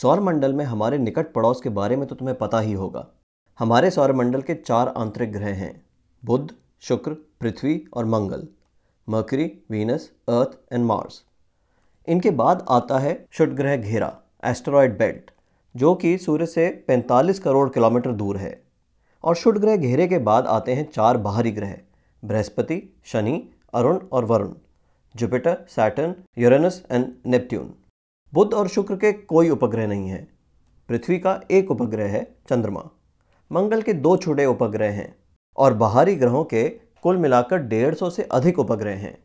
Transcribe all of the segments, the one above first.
सौरमंडल में हमारे निकट पड़ोस के बारे में तो तुम्हें पता ही होगा हमारे सौरमंडल के चार आंतरिक ग्रह हैं बुद्ध शुक्र पृथ्वी और मंगल Mercury Venus Earth and Mars इनके बाद आता है शुट ग्रह घेरा एस्ट्रॉयड बेल्ट जो कि सूर्य से 45 करोड़ किलोमीटर दूर है और शुट ग्रह घेरे के बाद आते हैं चार बाहरी ग्रह बृहस्पति शनि अरुण और वरुण Jupiter Saturn Uranus and Neptune बुध और शुक्र के कोई उपग्रह नहीं है पृथ्वी का एक उपग्रह है चंद्रमा मंगल के दो छोटे उपग्रह हैं और बाहरी ग्रहों के कुल मिलाकर डेढ़ सौ से अधिक उपग्रह हैं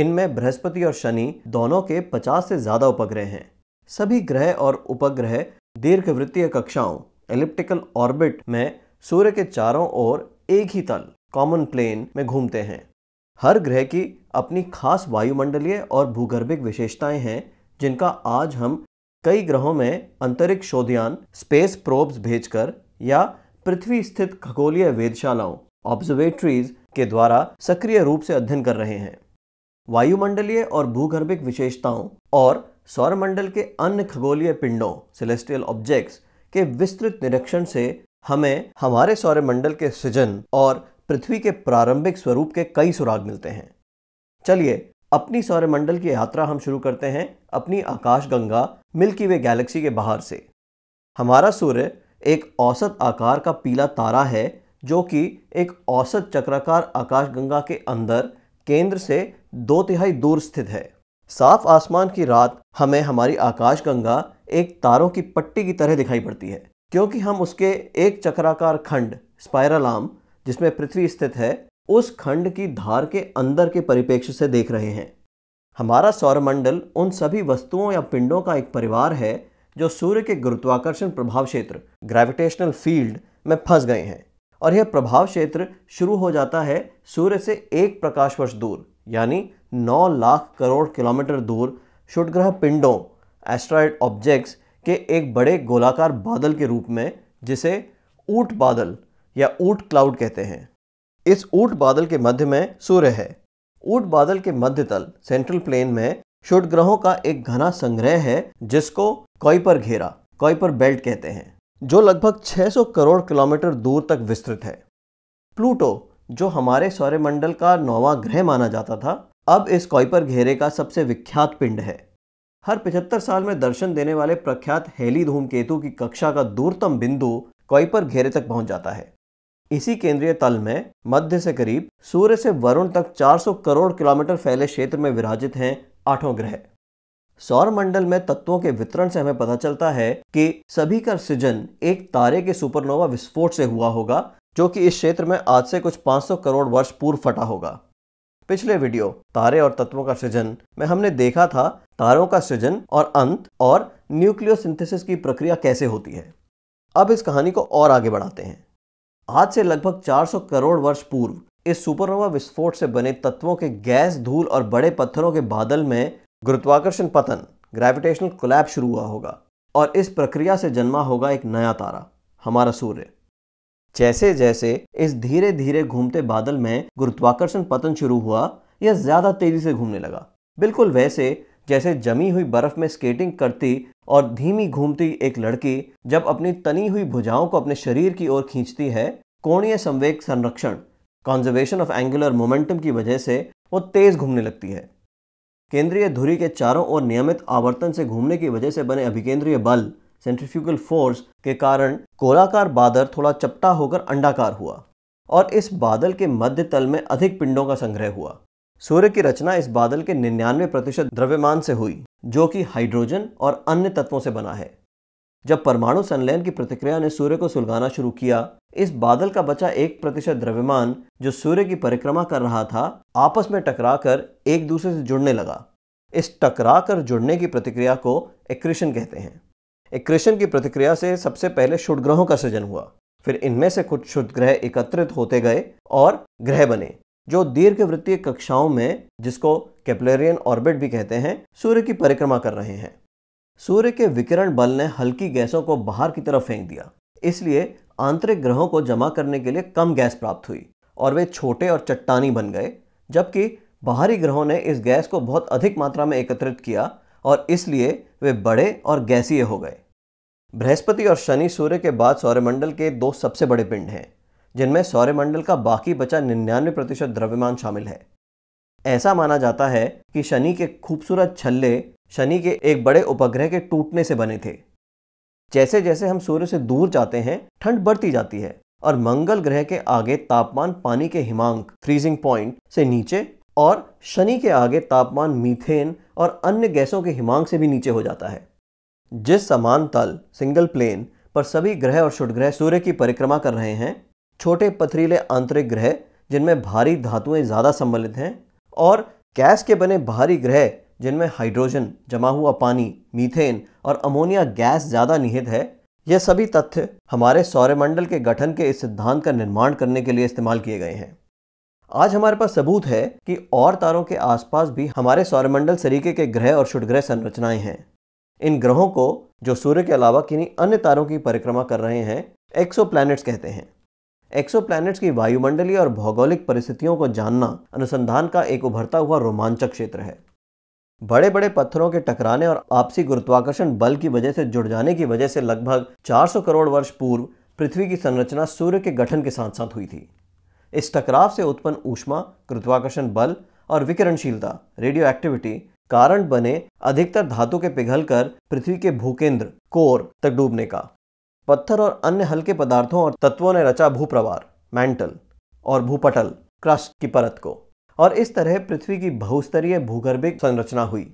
इनमें बृहस्पति और शनि दोनों के पचास से ज़्यादा उपग्रह हैं सभी ग्रह और उपग्रह दीर्घवृत्तीय कक्षाओं एलिप्टिकल ऑर्बिट में सूर्य के चारों ओर एक ही तल कॉमन प्लेन में घूमते हैं हर ग्रह की अपनी खास वायुमंडलीय और भूगर्भिक विशेषताएं हैं जिनका आज हम कई ग्रहों में अंतरिक्ष शोधयान स्पेस प्रोब्स भेजकर या पृथ्वी स्थित खगोलीय वेदशालाओं ऑब्जर्वेटरीज के द्वारा सक्रिय रूप से अध्ययन कर रहे हैं वायुमंडलीय और भूगर्भिक विशेषताओं और सौरमंडल के अन्य खगोलीय पिंडों सेलेस्टियल ऑब्जेक्ट्स के विस्तृत निरीक्षण से हमें हमारे सौरमंडल के सृजन और पृथ्वी के प्रारंभिक स्वरूप के कई सुराग मिलते हैं चलिए अपनी सौरमंडल की यात्रा हम शुरू करते हैं अपनी आकाश गंगा मिल्की वे गैलेक्सी के बाहर से हमारा सूर्य एक औसत आकार का पीला तारा है जो कि एक औसत चक्राकार आकाश गंगा के अंदर केंद्र से दो तिहाई दूर स्थित है साफ आसमान की रात हमें हमारी आकाश गंगा एक तारों की पट्टी की तरह दिखाई पड़ती है क्योंकि हम उसके एक चक्राकार खंड स्पायरल आर्म जिसमें पृथ्वी स्थित है उस खंड की धार के अंदर के परिप्रेक्ष्य से देख रहे हैं हमारा सौरमंडल उन सभी वस्तुओं या पिंडों का एक परिवार है जो सूर्य के गुरुत्वाकर्षण प्रभाव क्षेत्र ग्रेविटेशनल फील्ड में फंस गए हैं और यह प्रभाव क्षेत्र शुरू हो जाता है सूर्य से एक प्रकाश वर्ष दूर यानी 9 लाख करोड़ किलोमीटर दूर शुटग्रह पिंडों एस्ट्रॉयड ऑब्जेक्ट्स के एक बड़े गोलाकार बादल के रूप में जिसे ऊट बादल या ऊट क्लाउड कहते हैं इस ऊट बादल के मध्य में सूर्य है ऊट बादल के मध्य तल सेंट्रल प्लेन में शुट ग्रहों का एक घना संग्रह है जिसको कॉइपर घेरा कॉइपर बेल्ट कहते हैं जो लगभग 600 करोड़ किलोमीटर दूर तक विस्तृत है प्लूटो जो हमारे सौर्यमंडल का नौवा ग्रह माना जाता था अब इस कॉइपर घेरे का सबसे विख्यात पिंड है हर 75 साल में दर्शन देने वाले प्रख्यात हेली धूम केतु की कक्षा का दूरतम बिंदु कॉइपर घेरे तक पहुंच जाता है इसी केंद्रीय तल में मध्य से करीब सूर्य से वरुण तक 400 करोड़ किलोमीटर फैले क्षेत्र में विराजित हैं आठों ग्रह सौर मंडल में तत्वों के वितरण से हमें पता चलता है कि सभी का सृजन एक तारे के सुपरनोवा विस्फोट से हुआ होगा जो कि इस क्षेत्र में आज से कुछ 500 करोड़ वर्ष पूर्व फटा होगा पिछले वीडियो तारे और तत्वों का सृजन में हमने देखा था तारों का सृजन और अंत और न्यूक्लियोसिंथेसिस की प्रक्रिया कैसे होती है अब इस कहानी को और आगे बढ़ाते हैं आज से लगभग 400 करोड़ वर्ष पूर्व इस सुपरनोवा विस्फोट से बने तत्वों के गैस धूल और बड़े पत्थरों के बादल में गुरुत्वाकर्षण पतन ग्रेविटेशनल कोलैप शुरू हुआ होगा और इस प्रक्रिया से जन्मा होगा एक नया तारा हमारा सूर्य जैसे जैसे इस धीरे धीरे घूमते बादल में गुरुत्वाकर्षण पतन शुरू हुआ यह ज्यादा तेजी से घूमने लगा बिल्कुल वैसे जैसे जमी हुई बर्फ में स्केटिंग करती और धीमी घूमती एक लड़की जब अपनी तनी हुई भुजाओं को अपने शरीर की ओर खींचती है कोणीय संवेग संरक्षण कॉन्जर्वेशन ऑफ एंगुलर मोमेंटम की वजह से वो तेज घूमने लगती है केंद्रीय धुरी के चारों ओर नियमित आवर्तन से घूमने की वजह से बने अभिकेंद्रीय बल सेंट्रीफ्यूगल फोर्स के कारण गोलाकार बादल थोड़ा चपटा होकर अंडाकार हुआ और इस बादल के मध्य तल में अधिक पिंडों का संग्रह हुआ सूर्य की रचना इस बादल के निन्यानवे प्रतिशत द्रव्यमान से हुई जो कि हाइड्रोजन और अन्य तत्वों से बना है जब परमाणु संलयन की प्रतिक्रिया ने सूर्य को सुलगाना शुरू किया इस बादल का बचा एक प्रतिशत द्रव्यमान जो सूर्य की परिक्रमा कर रहा था आपस में टकराकर एक दूसरे से जुड़ने लगा इस टकरा कर जुड़ने की प्रतिक्रिया को एक्रिशन कहते हैं एक्रिशन की प्रतिक्रिया से सबसे पहले ग्रहों का सृजन हुआ फिर इनमें से कुछ ग्रह एकत्रित होते गए और ग्रह बने जो दीर्घ वृत्तीय कक्षाओं में जिसको कैपलेरियन ऑर्बिट भी कहते हैं सूर्य की परिक्रमा कर रहे हैं सूर्य के विकिरण बल ने हल्की गैसों को बाहर की तरफ फेंक दिया इसलिए आंतरिक ग्रहों को जमा करने के लिए कम गैस प्राप्त हुई और वे छोटे और चट्टानी बन गए जबकि बाहरी ग्रहों ने इस गैस को बहुत अधिक मात्रा में एकत्रित किया और इसलिए वे बड़े और गैसीय हो गए बृहस्पति और शनि सूर्य के बाद सौरमंडल के दो सबसे बड़े पिंड हैं जिनमें सौर्यमंडल का बाकी बचा निन्यानवे प्रतिशत द्रव्यमान शामिल है ऐसा माना जाता है कि शनि के खूबसूरत छल्ले शनि के एक बड़े उपग्रह के टूटने से बने थे जैसे जैसे हम सूर्य से दूर जाते हैं ठंड बढ़ती जाती है और मंगल ग्रह के आगे तापमान पानी के हिमांक फ्रीजिंग पॉइंट से नीचे और शनि के आगे तापमान मीथेन और अन्य गैसों के हिमांक से भी नीचे हो जाता है जिस समान तल सिंगल प्लेन पर सभी ग्रह और शुद्ध ग्रह सूर्य की परिक्रमा कर रहे हैं छोटे पथरीले आंतरिक ग्रह जिनमें भारी धातुएं ज़्यादा सम्मिलित हैं और गैस के बने भारी ग्रह जिनमें हाइड्रोजन जमा हुआ पानी मीथेन और अमोनिया गैस ज़्यादा निहित है यह सभी तथ्य हमारे सौरमंडल के गठन के इस सिद्धांत का निर्माण करने के लिए इस्तेमाल किए गए हैं आज हमारे पास सबूत है कि और तारों के आसपास भी हमारे सौरमंडल सरीके के ग्रह और क्षुटग्रह संरचनाएं हैं इन ग्रहों को जो सूर्य के अलावा किन्हीं अन्य तारों की परिक्रमा कर रहे हैं एक्सो कहते हैं एक्सोप्लैनेट्स की वायुमंडलीय और भौगोलिक परिस्थितियों को जानना अनुसंधान का एक उभरता हुआ रोमांचक क्षेत्र है बड़े बड़े पत्थरों के टकराने और आपसी गुरुत्वाकर्षण बल की वजह से जुड़ जाने की वजह से लगभग 400 करोड़ वर्ष पूर्व पृथ्वी की संरचना सूर्य के गठन के साथ साथ हुई थी इस टकराव से उत्पन्न ऊष्मा गुरुत्वाकर्षण बल और विकिरणशीलता रेडियो एक्टिविटी कारण बने अधिकतर धातु के पिघलकर पृथ्वी के भूकेंद्र कोर तक डूबने का पत्थर और अन्य हल्के पदार्थों और तत्वों ने रचा भूप्रवार मैंटल और भूपटल क्रस्ट की परत को और इस तरह पृथ्वी की बहुस्तरीय भूगर्भिक संरचना हुई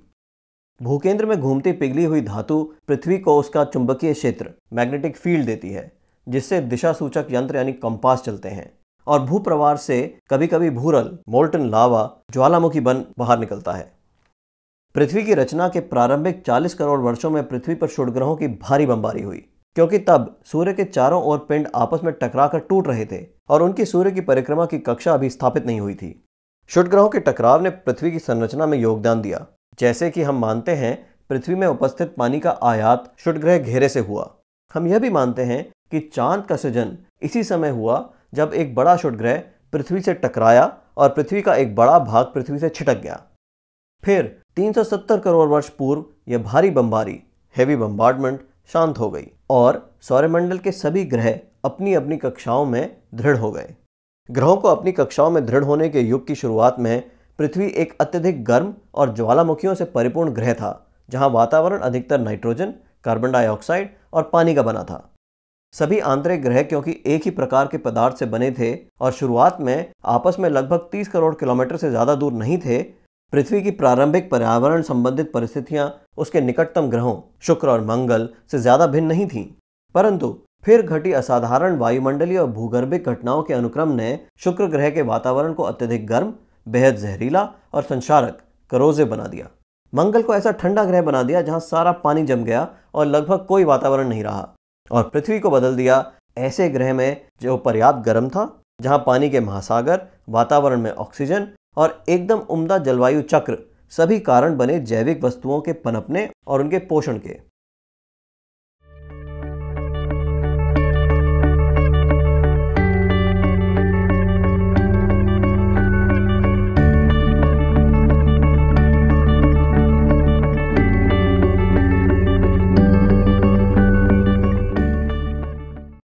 भूकेंद्र में घूमती पिघली हुई धातु पृथ्वी को उसका चुंबकीय क्षेत्र मैग्नेटिक फील्ड देती है जिससे दिशा सूचक यंत्र यानी कंपास चलते हैं और भूप्रवार से कभी कभी भूरल मोल्टन लावा ज्वालामुखी बन बाहर निकलता है पृथ्वी की रचना के प्रारंभिक 40 करोड़ वर्षों में पृथ्वी पर शुडग्रहों की भारी बमबारी हुई क्योंकि तब सूर्य के चारों ओर पिंड आपस में टकराकर टूट रहे थे और उनकी सूर्य की परिक्रमा की कक्षा अभी स्थापित नहीं हुई थी शुट ग्रहों के टकराव ने पृथ्वी की संरचना में योगदान दिया जैसे कि हम मानते हैं पृथ्वी में उपस्थित पानी का आयात शुट ग्रह घेरे से हुआ हम यह भी मानते हैं कि चांद का सृजन इसी समय हुआ जब एक बड़ा शुट ग्रह पृथ्वी से टकराया और पृथ्वी का एक बड़ा भाग पृथ्वी से छिटक गया फिर 370 करोड़ वर्ष पूर्व यह भारी बम्बारी हैवी बम्बार्डमेंट शांत हो गई और सौरमंडल के सभी ग्रह अपनी अपनी कक्षाओं में दृढ़ हो गए ग्रहों को अपनी कक्षाओं में दृढ़ होने के युग की शुरुआत में पृथ्वी एक अत्यधिक गर्म और ज्वालामुखियों से परिपूर्ण ग्रह था जहां वातावरण अधिकतर नाइट्रोजन कार्बन डाइऑक्साइड और पानी का बना था सभी आंतरिक ग्रह क्योंकि एक ही प्रकार के पदार्थ से बने थे और शुरुआत में आपस में लगभग 30 करोड़ किलोमीटर से ज़्यादा दूर नहीं थे पृथ्वी की प्रारंभिक पर्यावरण संबंधित परिस्थितियां उसके निकटतम ग्रहों शुक्र और मंगल से ज्यादा भिन्न नहीं थीं परंतु फिर घटी असाधारण वायुमंडलीय और भूगर्भिक घटनाओं के अनुक्रम ने शुक्र ग्रह के वातावरण को अत्यधिक गर्म बेहद जहरीला और संचारक करोजे बना दिया मंगल को ऐसा ठंडा ग्रह बना दिया जहां सारा पानी जम गया और लगभग कोई वातावरण नहीं रहा और पृथ्वी को बदल दिया ऐसे ग्रह में जो पर्याप्त गर्म था जहां पानी के महासागर वातावरण में ऑक्सीजन और एकदम उम्दा जलवायु चक्र सभी कारण बने जैविक वस्तुओं के पनपने और उनके पोषण के